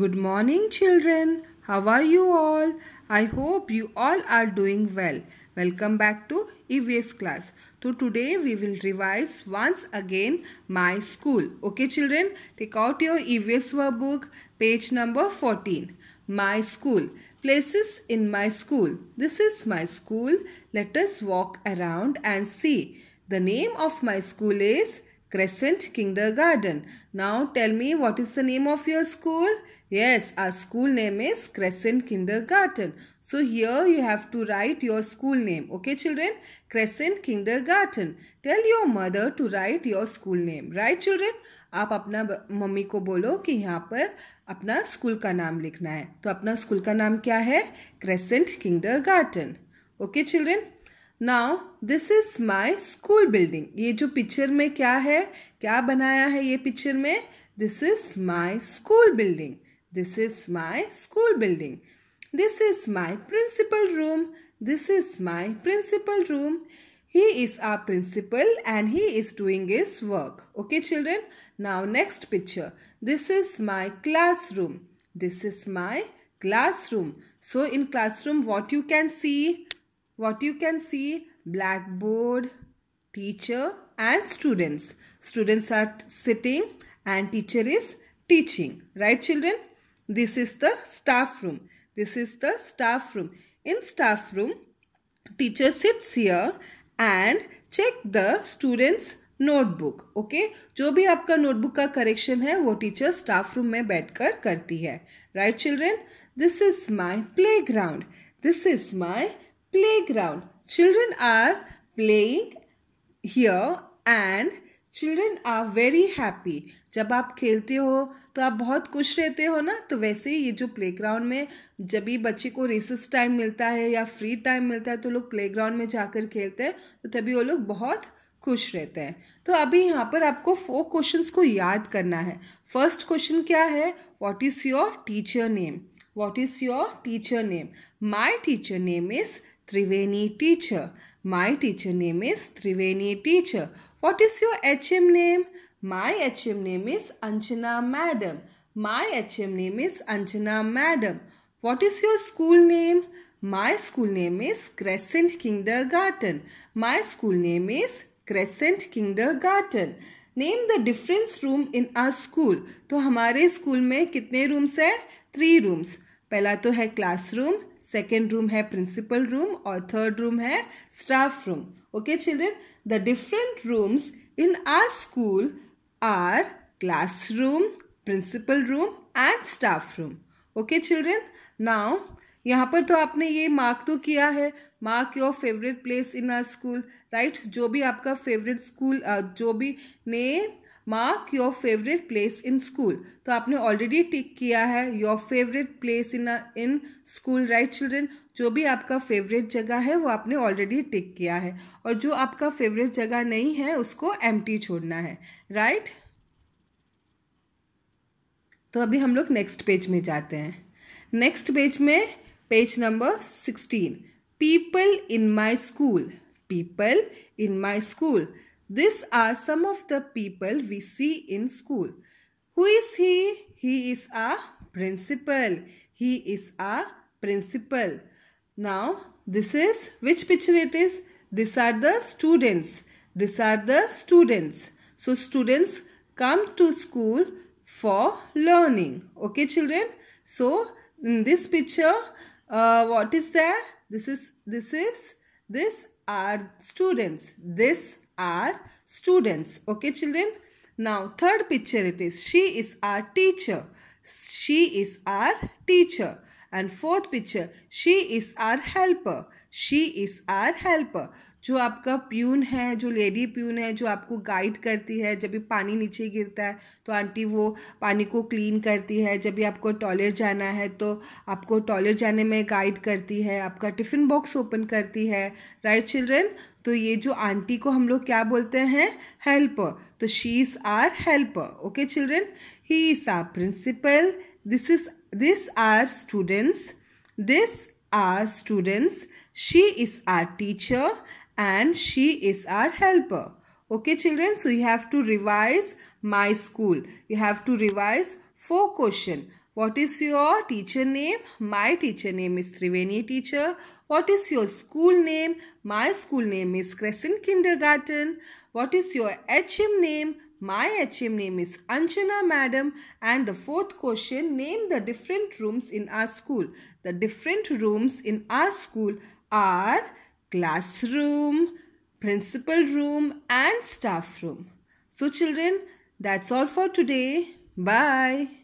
Good morning, children. How are you all? I hope you all are doing well. Welcome back to EVS class. So today we will revise once again my school. Okay children, take out your EVS workbook page number 14. My school. Places in my school. This is my school. Let us walk around and see. The name of my school is Crescent Kindergarten. Now tell me what is the name of your school? Yes, our school name is Crescent Kindergarten. So here you have to write your school name. Okay children? Crescent Kindergarten. Tell your mother to write your school name. Right children? आप अपना mummy को बोलो कि यहाँ पर अपना school का नाम लिखना है तो अपना स्कूल का नाम क्या है Crescent kindergarten okay children now this is my school building ये जो पिक्चर में क्या है क्या बनाया है ये पिक्चर में this is my school building this is my school building this is my principal room this is my principal room he is our principal and he is doing is work okay children now next picture this is my class room this is my class room so in class room what you can see what you can see blackboard teacher and students students are sitting and teacher is teaching right children this is the staff room this is the staff room in staff room teacher sits here and check the students notebook okay okay? जो भी आपका notebook का correction है वो teacher staff room में बैठकर करती है right children this is my playground this is my playground. Children are playing here and children are very happy जब आप खेलते हो तो आप बहुत खुश रहते हो ना तो वैसे ही ये जो प्लेग्राउंड में जब भी बच्चे को रेसिस टाइम मिलता है या फ्री टाइम मिलता है तो लोग प्लेग्राउंड में जाकर खेलते हैं तो तभी वो लोग बहुत खुश रहते हैं तो अभी यहाँ पर आपको फोर क्वेश्चंस को याद करना है फर्स्ट क्वेश्चन क्या है what is your teacher name what is your teacher name my teacher name is Triveni teacher. My teacher name is Triveni teacher. What is your HM name? My HM name is Anjana madam. My HM name is Anjana madam. What is your school name? My school name is Crescent Kindergarten. My school name is Crescent Kindergarten. Name the difference room in a school तो हमारे school में कितने rooms है three rooms पहला तो है classroom second room है principal room और थर्ड रूम है staff room okay children the different rooms in our school are classroom principal room and staff room okay children now यहाँ पर तो आपने ये मार्क तो किया है mark your favourite place in our school right जो भी आपका फेवरेट स्कूल uh, जो भी name mark your favourite place in school तो आपने ऑलरेडी टिक किया है your favourite place in in school right children जो भी आपका फेवरेट जगह है वो आपने ऑलरेडी टिक किया है और जो आपका फेवरेट जगह नहीं है उसको एम छोड़ना है राइट right? तो अभी हम लोग नेक्स्ट पेज में जाते हैं नेक्स्ट पेज में page number sixteen people in my school people in my school These are some of the people we see in school. Who is he? He is a principal. He is a principal. Now, this is which picture it is? These are the students. These are the students. So, students come to school for learning. Okay, children? So, in this picture, uh, what is there? This is, this is, this are students. This are students. Okay, children? Now, third picture it is. She is our teacher. She is our teacher. And fourth picture, she is our helper. She is our helper. जो आपका peon है जो lady peon है जो आपको guide करती है जब भी पानी नीचे गिरता है तो आंटी वो पानी को क्लीन करती है जब भी आपको टॉयलेट जाना है तो आपको टॉयलेट जाने में गाइड करती है आपका टिफ़िन बॉक्स ओपन करती है राइट चिल्ड्रेन तो ये जो आंटी को हम लोग क्या बोलते हैं हेल्पर तो she is our helper okay children he is our principal this is this are students this are students she is our teacher and she is our helper okay children so you have to revise my school you have to revise four question What is your teacher name? My teacher name is Triveni teacher. What is your school name? My school name is Crescent Kindergarten. What is your HM name? My HM name is Anjana madam. And the fourth question, name the different rooms in our school. The different rooms in our school are classroom, principal room and staff room. So children, that's all for today. Bye.